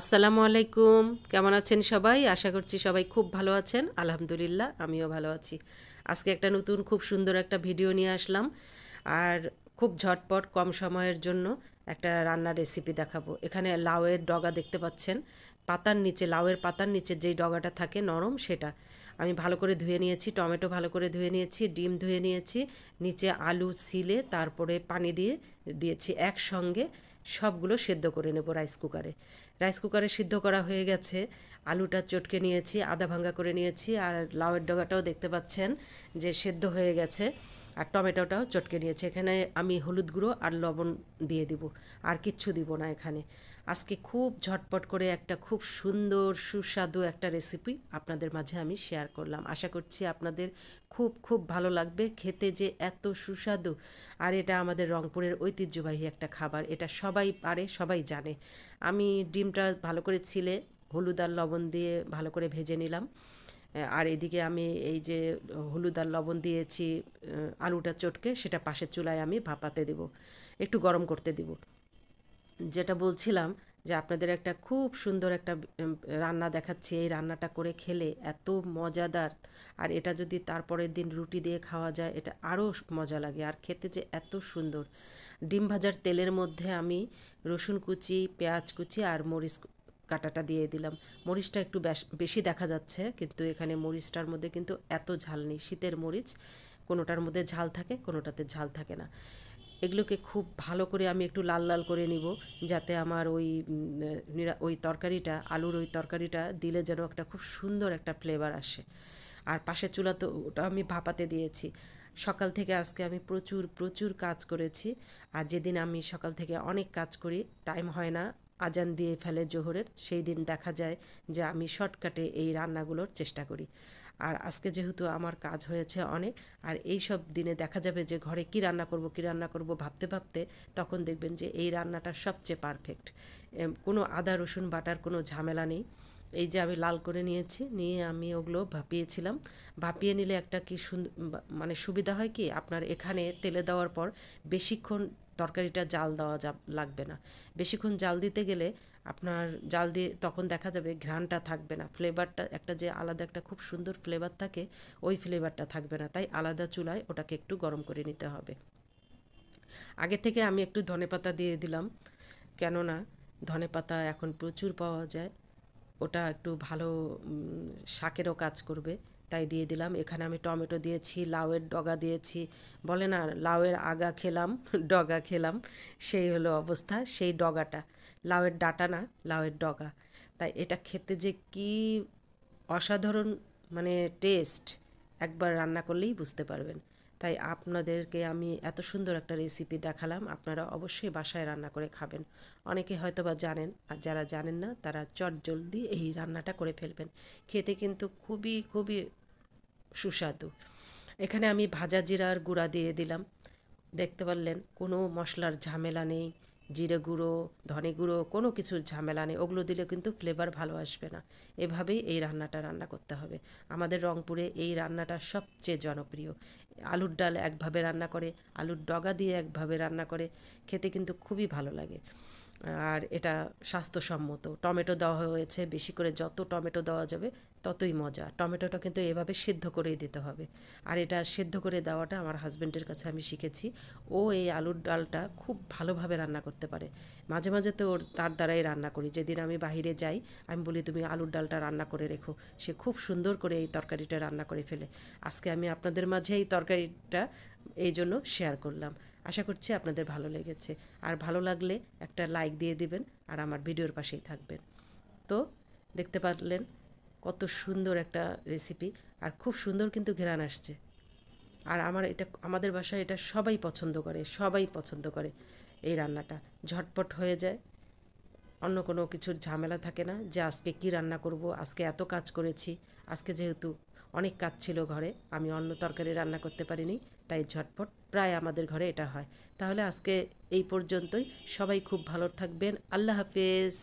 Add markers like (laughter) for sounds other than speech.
আসসালামু আলাইকুম কেমন আছেন সবাই আশা করছি সবাই খুব ভালো আছেন আলহামদুলিল্লাহ আমিও ভালো আছি আজকে একটা নতুন খুব সুন্দর একটা ভিডিও নিয়ে আসলাম আর খুব ঝটপট কম সময়ের জন্য একটা রান্নার রেসিপি দেখাবো এখানে লাউয়ের ডগা দেখতে পাচ্ছেন পাতার নিচে লাউয়ের পাতার নিচে যেই ডগাটা থাকে নরম সেটা আমি ভালো করে ধুয়ে নিয়েছি টমেটো ভালো করে ধুয়ে নিয়েছি ডিম ধুয়ে নিয়েছি নিচে আলু সিলে তারপরে পানি দিয়ে দিয়েছি একসঙ্গে সবগুলো সেদ্ধ করে নেব রাইস কুকারে রাইস কুকারে সিদ্ধ করা হয়ে গেছে আলুটা চটকে নিয়েছি আদা ভাঙ্গা করে নিয়েছি আর লাউয়ের ডগাটাও দেখতে পাচ্ছেন যে সেদ্ধ হয়ে গেছে আর টমেটোটাও চটকে নিয়েছে এখানে আমি হলুদ গুঁড়ো আর লবণ দিয়ে দিব আর কিচ্ছু দিব না এখানে আজকে খুব ঝটপট করে একটা খুব সুন্দর সুস্বাদু একটা রেসিপি আপনাদের মাঝে আমি শেয়ার করলাম আশা করছি আপনাদের খুব খুব ভালো লাগবে খেতে যে এত সুস্বাদু আর এটা আমাদের রংপুরের ঐতিহ্যবাহী একটা খাবার এটা সবাই পারে সবাই জানে আমি ডিমটা ভালো করে ছিলে হলুদ আর লবণ দিয়ে ভালো করে ভেজে নিলাম আর এদিকে আমি এই যে হলুদ আর লবণ দিয়েছি আলুটা চটকে সেটা পাশের চুলায় আমি ভাপাতে দেব একটু গরম করতে দেব যেটা বলছিলাম যে আপনাদের একটা খুব সুন্দর একটা রান্না দেখাচ্ছি এই রান্নাটা করে খেলে এত মজাদার আর এটা যদি তারপরের দিন রুটি দিয়ে খাওয়া যায় এটা আরও মজা লাগে আর খেতে যে এত সুন্দর ডিম ভাজার তেলের মধ্যে আমি রসুন কুচি পেঁয়াজ কুচি আর মরিচ কাটাটা দিয়ে দিলাম মরিচটা একটু বেশি দেখা যাচ্ছে কিন্তু এখানে মরিচটার মধ্যে কিন্তু এত ঝাল নেই শীতের মরিচ কোনোটার মধ্যে ঝাল থাকে কোনোটাতে ঝাল থাকে না এগুলোকে খুব ভালো করে আমি একটু লাল লাল করে নিব যাতে আমার ওই ওই তরকারিটা আলুর ওই তরকারিটা দিলে যেন একটা খুব সুন্দর একটা ফ্লেভার আসে আর পাশে চুলা তো ওটা আমি ভাপাতে দিয়েছি সকাল থেকে আজকে আমি প্রচুর প্রচুর কাজ করেছি আর যেদিন আমি সকাল থেকে অনেক কাজ করি টাইম হয় না আজান দিয়ে ফেলে জোহরের সেই দিন দেখা যায় যে আমি শর্টকাটে এই রান্নাগুলোর চেষ্টা করি আর আজকে যেহেতু আমার কাজ হয়েছে অনেক আর এই সব দিনে দেখা যাবে যে ঘরে কি রান্না করব কি রান্না করব ভাবতে ভাবতে তখন দেখবেন যে এই রান্নাটা সবচেয়ে পারফেক্ট কোনো আদা রসুন বাটার কোনো ঝামেলা নেই এই যে আমি লাল করে নিয়েছি নিয়ে আমি ওগুলো ভাপিয়েছিলাম ভাপিয়ে নিলে একটা কি মানে সুবিধা হয় কি আপনার এখানে তেলে দেওয়ার পর বেশিক্ষণ তরকারিটা জাল দেওয়া যা লাগবে না বেশিক্ষণ জাল দিতে গেলে আপনার জাল দিয়ে তখন দেখা যাবে ঘ্রাণটা থাকবে না ফ্লেভারটা একটা যে আলাদা একটা খুব সুন্দর ফ্লেভার থাকে ওই ফ্লেভারটা থাকবে না তাই আলাদা চুলায় ওটাকে একটু গরম করে নিতে হবে আগে থেকে আমি একটু ধনেপাতা দিয়ে দিলাম কেননা ধনেপাতা এখন প্রচুর পাওয়া যায় ওটা একটু ভালো শাকেরও কাজ করবে তাই দিয়ে দিলাম এখানে আমি টমেটো দিয়েছি লাউয়ের ডগা দিয়েছি বলে না লাউয়ের আগা খেলাম (laughs) ডগা খেলাম সেই হলো অবস্থা সেই ডগাটা লাউয়ের ডাটা না লাউয়ের ডগা তাই এটা খেতে যে কি অসাধারণ মানে টেস্ট একবার রান্না করলেই বুঝতে পারবেন তাই আপনাদেরকে আমি এত সুন্দর একটা রেসিপি দেখালাম আপনারা অবশ্যই বাসায় রান্না করে খাবেন অনেকে হয়তো বা জানেন আর যারা জানেন না তারা চট জলদি এই রান্নাটা করে ফেলবেন খেতে কিন্তু খুবই খুবই সুস্বাদু এখানে আমি ভাজা জিরার গুঁড়া দিয়ে দিলাম দেখতে পারলেন কোনো মশলার ঝামেলা নেই জিরে গুঁড়ো ধনে গুঁড়ো কোনো কিছুর ঝামেলা নেই ওগুলো দিলে কিন্তু ফ্লেভার ভালো আসবে না এভাবেই এই রান্নাটা রান্না করতে হবে আমাদের রংপুরে এই রান্নাটা সবচেয়ে জনপ্রিয় আলুর ডাল একভাবে রান্না করে আলুর ডগা দিয়ে একভাবে রান্না করে খেতে কিন্তু খুবই ভালো লাগে আর এটা স্বাস্থ্যসম্মত টমেটো দেওয়া হয়েছে বেশি করে যত টমেটো দেওয়া যাবে ততই মজা টমেটোটা কিন্তু এভাবে সেদ্ধ করেই দিতে হবে আর এটা সেদ্ধ করে দেওয়াটা আমার হাজব্যান্ডের কাছে আমি শিখেছি ও এই আলুর ডালটা খুব ভালোভাবে রান্না করতে পারে মাঝে মাঝে তো ওর তার দ্বারাই রান্না করি যেদিন আমি বাহিরে যাই আমি বলি তুমি আলুর ডালটা রান্না করে রেখো সে খুব সুন্দর করে এই তরকারিটা রান্না করে ফেলে আজকে আমি আপনাদের মাঝে এই তরকারিটা এই জন্য শেয়ার করলাম আশা করছি আপনাদের ভালো লেগেছে আর ভালো লাগলে একটা লাইক দিয়ে দিবেন আর আমার ভিডিওর পাশেই থাকবেন তো দেখতে পারলেন কত সুন্দর একটা রেসিপি আর খুব সুন্দর কিন্তু ঘেরান আসছে আর আমার এটা আমাদের বাসায় এটা সবাই পছন্দ করে সবাই পছন্দ করে এই রান্নাটা ঝটপট হয়ে যায় অন্য কোনো কিছুর ঝামেলা থাকে না যে আজকে কি রান্না করব আজকে এত কাজ করেছি আজকে যেহেতু অনেক কাজ ছিল ঘরে আমি অন্য তরকারি রান্না করতে পারিনি তাই ঝটপট প্রায় আমাদের ঘরে এটা হয় তাহলে আজকে এই পর্যন্তই সবাই খুব ভালো থাকবেন আল্লাহ হাফেজ